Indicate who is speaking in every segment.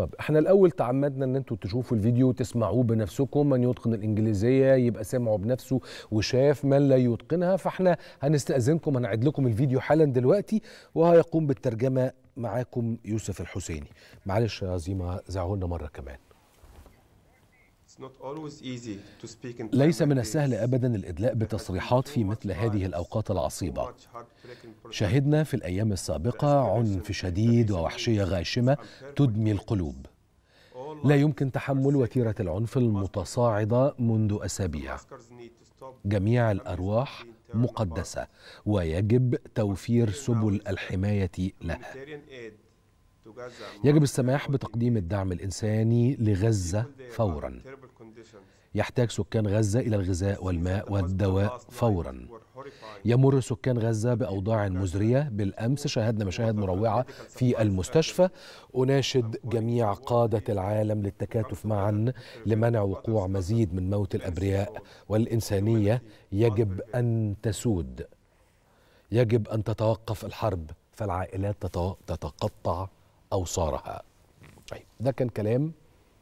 Speaker 1: طب احنا الاول تعمدنا ان انتوا تشوفوا الفيديو وتسمعوه بنفسكم من يتقن الانجليزيه يبقى سمعه بنفسه وشاف من لا يتقنها فاحنا هنستاذنكم هنعد لكم الفيديو حالا دلوقتي وهيقوم بالترجمه معاكم يوسف الحسيني معلش يا عظيمه زعولنا مره كمان ليس من السهل ابدا الادلاء بتصريحات في مثل هذه الاوقات العصيبه شهدنا في الايام السابقه عنف شديد ووحشيه غاشمه تدمي القلوب لا يمكن تحمل وتيره العنف المتصاعده منذ اسابيع جميع الارواح مقدسه ويجب توفير سبل الحمايه لها يجب السماح بتقديم الدعم الإنساني لغزة فورا يحتاج سكان غزة إلى الغذاء والماء والدواء فورا يمر سكان غزة بأوضاع مزرية بالأمس شاهدنا مشاهد مروعة في المستشفى أناشد جميع قادة العالم للتكاتف معا لمنع وقوع مزيد من موت الأبرياء والإنسانية يجب أن تسود يجب أن تتوقف الحرب فالعائلات تتقطع أوصارها طيب ده كان كلام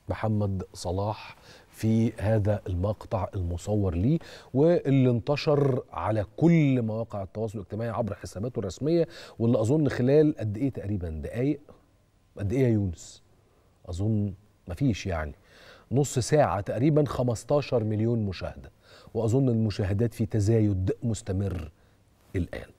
Speaker 1: محمد صلاح في هذا المقطع المصور ليه واللي انتشر على كل مواقع التواصل الاجتماعي عبر حساباته الرسميه واللي اظن خلال قد ايه تقريبا دقائق قد ايه يا يونس؟ اظن مفيش يعني نص ساعه تقريبا 15 مليون مشاهده واظن المشاهدات في تزايد مستمر الان.